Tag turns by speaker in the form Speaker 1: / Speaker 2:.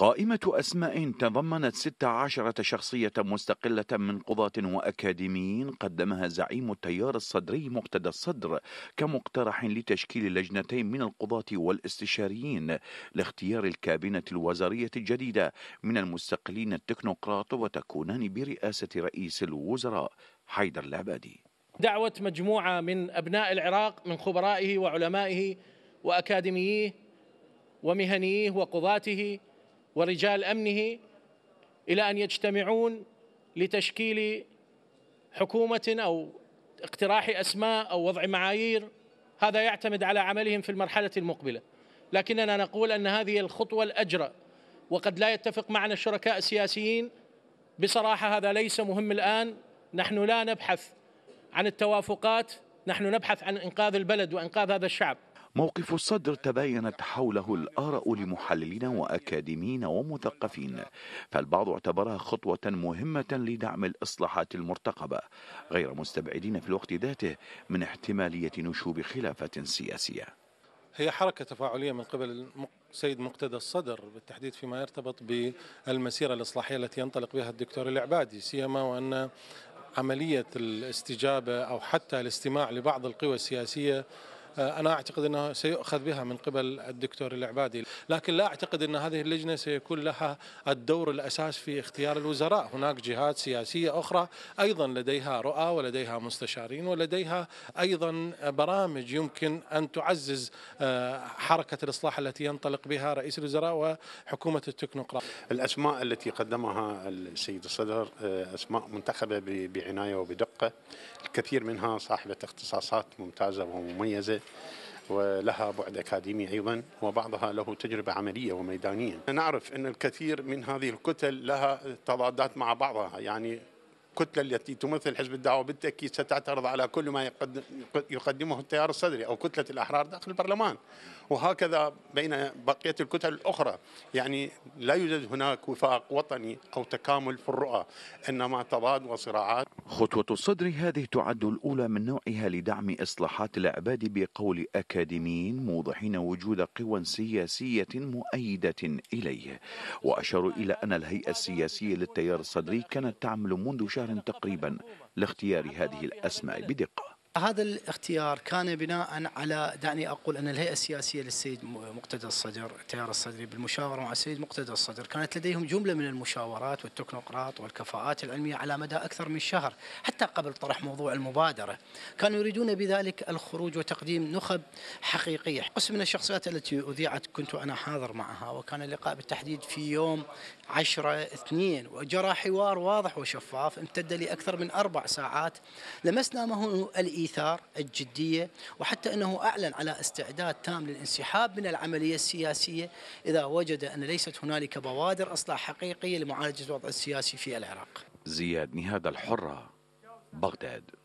Speaker 1: قائمة أسماء تضمنت 16 شخصية مستقلة من قضاة وأكاديميين قدمها زعيم التيار الصدري مقتدى الصدر كمقترح لتشكيل لجنتين من القضاة والاستشاريين لاختيار الكابينة الوزارية الجديدة من المستقلين التكنوقراط وتكونان برئاسة رئيس الوزراء حيدر العبادي
Speaker 2: دعوة مجموعة من أبناء العراق من خبرائه وعلمائه وأكاديمييه ومهنييه وقضاته ورجال امنه الى ان يجتمعون لتشكيل حكومه او اقتراح اسماء او وضع معايير هذا يعتمد على عملهم في المرحله المقبله لكننا نقول ان هذه الخطوه الاجرى وقد لا يتفق معنا الشركاء السياسيين بصراحه هذا ليس مهم الان نحن لا نبحث عن التوافقات نحن نبحث عن انقاذ البلد وانقاذ هذا الشعب
Speaker 1: موقف الصدر تباينت حوله الآراء لمحللين وأكاديميين ومثقفين فالبعض اعتبرها خطوة مهمة لدعم الإصلاحات المرتقبة غير مستبعدين في الوقت ذاته من احتمالية نشوب خلافة سياسية
Speaker 3: هي حركة تفاعلية من قبل السيد مقتدى الصدر بالتحديد فيما يرتبط بالمسيرة الإصلاحية التي ينطلق بها الدكتور العبادي سيما وأن عملية الاستجابة أو حتى الاستماع لبعض القوى السياسية آه، أنا أعتقد أنه سيؤخذ بها من قبل الدكتور العبادي لكن لا أعتقد أن هذه اللجنة سيكون لها الدور الأساس في اختيار الوزراء هناك جهات سياسية أخرى أيضا لديها رؤى ولديها مستشارين ولديها أيضا برامج يمكن أن تعزز آه، حركة الإصلاح التي ينطلق بها رئيس الوزراء وحكومة التكنوقراط
Speaker 4: الأسماء التي قدمها السيد الصدر آه، أسماء منتخبة بعناية وبدقة الكثير منها صاحبة اختصاصات ممتازة ومميزة ولها بعد أكاديمي أيضا وبعضها له تجربة عملية وميدانية نعرف أن الكثير من هذه الكتل لها تضادات مع بعضها يعني الكتلة التي تمثل حزب الدعوة بالتأكيد ستعترض على كل ما يقدمه التيار الصدري أو كتلة الأحرار داخل البرلمان وهكذا بين بقية الكتل الأخرى يعني لا يوجد هناك وفاق وطني أو تكامل في الرؤى إنما تضاد وصراعات
Speaker 1: خطوة الصدر هذه تعد الأولى من نوعها لدعم إصلاحات العباد بقول أكاديميين موضحين وجود قوى سياسية مؤيدة إليه وأشاروا إلى أن الهيئة السياسية للتيار الصدري كانت تعمل منذ شهر تقريبا لاختيار هذه الأسماء بدقة
Speaker 5: هذا الاختيار كان بناء على دعني اقول ان الهيئه السياسيه للسيد مقتدى الصدر التيار الصدري بالمشاوره مع السيد مقتدى الصدر كانت لديهم جمله من المشاورات والتكنوقراط والكفاءات العلميه على مدى اكثر من شهر حتى قبل طرح موضوع المبادره كانوا يريدون بذلك الخروج وتقديم نخب حقيقيه قسم من الشخصيات التي اذيعت كنت انا حاضر معها وكان اللقاء بالتحديد في يوم 10 اثنين وجرى حوار واضح وشفاف امتد لاكثر من اربع ساعات لمسنا ما هو الإيثار الجدية وحتى أنه أعلن على استعداد تام للانسحاب من العملية السياسية إذا وجد أن ليست هنالك بوادر إصلاح حقيقيه لمعالجة الوضع السياسي في العراق
Speaker 1: زياد نهاد الحرة بغداد